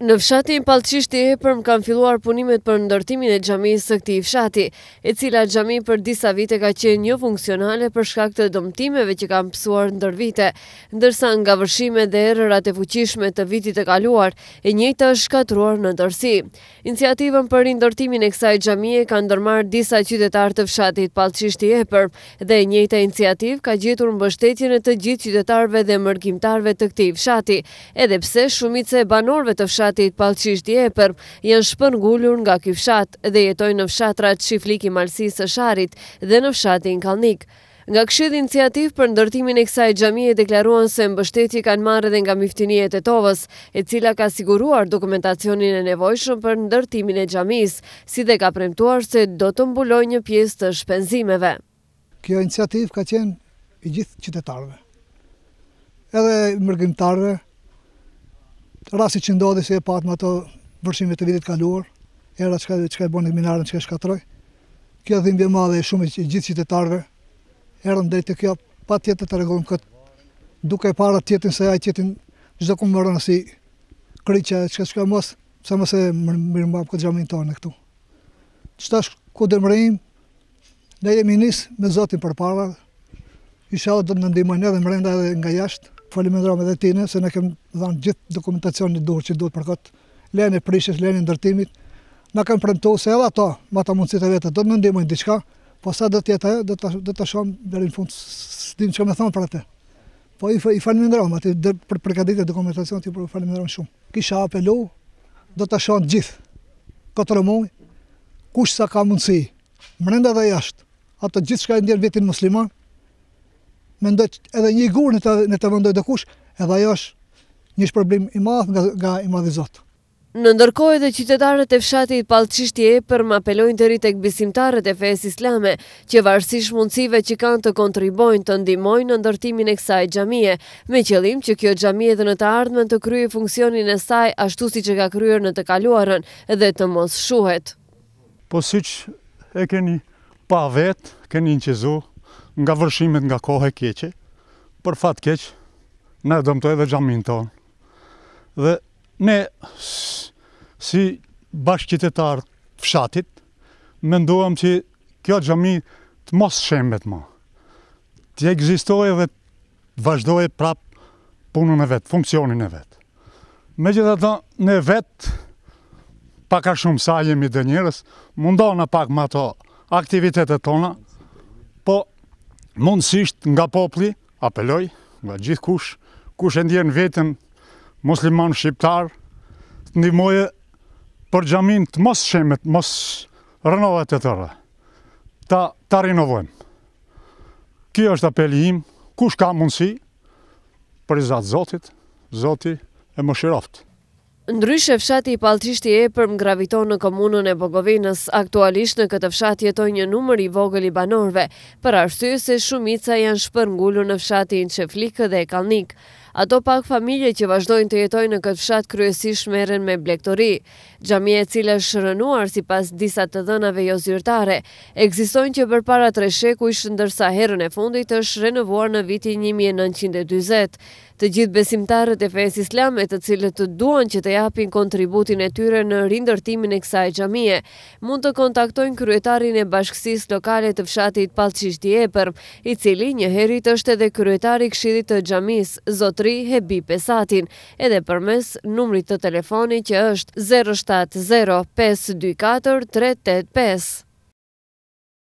Në fshatin palqishti e përm kam filluar punimet për ndërtimin e gjami së këti fshati, e cila gjami për disa vite ka qenë një funksionale për shkak të dëmtimeve që kam pësuar ndër vite, ndërsa nga vërshime dhe erërat e fuqishme të vitit e kaluar, e njëta është shkatruar në ndërsi. Iniciativën për ndërtimin e kësaj e ka ndërmar disa qytetarë të fshatit palqishti e përm, dhe njëta iniciativ ka gjetur mbështetjen e të gjithë qytetarve dhe mërkimtarve të këti fshati, edhe pse të fshatit palqisht djepër, janë gullur nga kjë fshat dhe jetojnë në fshatrat qifliki malsisë së sharit dhe në fshatin kalnik. Nga këshidh iniciativ për ndërtimin e kësaj e deklaruan se mbështetje kanë marrë dhe nga miftinijet e tovës, e cila ka siguruar dokumentacionin e nevojshëm për ndërtimin e gjamis, si dhe ka premtuar se do të mbuloj një pjesë të shpenzimeve. Kjo iniciativ ka qenë i gjithë qytetarve, edhe mërgjimtarve, rasti që ndodhi se e patë me ato vërshimve të vitit kaluar, era që ka e bërë minarën që ka e shkatroj, kjo dhimbje madhe e shumë i gjithë qytetarëve, erën drejtë të kjo, pa tjetët të regojmë këtë, duke e para tjetën se ajë tjetin, gjithë ku këmë si nësi çka që mos që ka mos, e mëse më mirë më bërë këtë gjamin tonë në këtu. Qëta është ku dhe ne jemi nisë me Zotin përpara. Inshallah do të dhe në edhe nga jashtë, falimendrom dhe tine, se ne kem dhanë gjithë dokumentacion një dorë që duhet për këtë lene prishës, lene ndërtimit. Ne kem premtu se edhe ato, ma ta mundësit e vete, do të më ndimojnë diçka, po sa do të jetë ajo, do të shumë dherë në fundë, së dimë që me thonë për atë. Po i, i falimendrom, ati për përkadit e dokumentacion, ti për po falimendrom shumë. Kisha apelu, do të shumë gjithë, këtë rëmoj, kush sa ka mundësi, mërënda dhe jashtë, ato gjithë shka e ndjerë vetin musliman, mendoj edhe një gur në të, në të vendoj dhe kush, edhe ajo është një shpërblim i madh nga, nga i madh i Zotë. Në ndërkohë edhe qytetarët e fshatit Pallçishti e për më apelojnë deri tek besimtarët e fesë islame që varësisht mundësive që kanë të kontribuojnë të ndihmojnë në ndërtimin e kësaj xhamie, me qëllim që kjo xhamie të në të ardhmen të kryejë funksionin e saj ashtu siç e ka kryer në të kaluarën dhe të mos shuhet. Po siç e keni pa vet, keni një nga vërshimet nga kohë e keqe, për fat keq, ne dëmtoj edhe gjamin tonë. Dhe ne, si bashkëtetar fshatit, me nduam që kjo gjami të mos shembet ma, të egzistoj dhe të vazhdoj prap punën e vetë, funksionin e vetë. Me gjitha ta, ne vetë, paka shumë sa jemi dhe njërës, mundohë pak ma to aktivitetet tona, mundësisht nga popli, apeloj, nga gjithë kush, kush e ndjerë në vetën musliman shqiptar, të ndimoje për gjamin të mos shemet, mos rënove të tërë, ta, ta rinovojmë. Kjo është apeli im, kush ka mundësi, për i zatë zotit, zoti e më shiroftë. Ndryshe fshati i Palltishtit e përgraviton në komunën e Bogovinës, aktualisht në këtë fshat jeton një numër i vogël i banorëve, për arsye se shumica janë shpërngulur në fshatin Çeflik dhe Kallnik ato pak familje që vazhdojnë të jetojnë në këtë fshat kryesisht meren me blektori. Gjamie e cilë është shërënuar si pas disa të dënave jo zyrtare, Eksistojnë që për para tre sheku ishtë ndërsa herën e fundit është renovuar në vitin 1920. Të gjithë besimtarët e fejës islamet të cilët të duan që të japin kontributin e tyre në rindërtimin e kësaj gjamie, mund të kontaktojnë kryetarin e bashkësis lokale të fshatit palqishti e i cili një herit është edhe kryetari këshidit të gjamis, Zot Zotri Hebi Pesatin, edhe për mes numri të telefoni që është 070 524 385.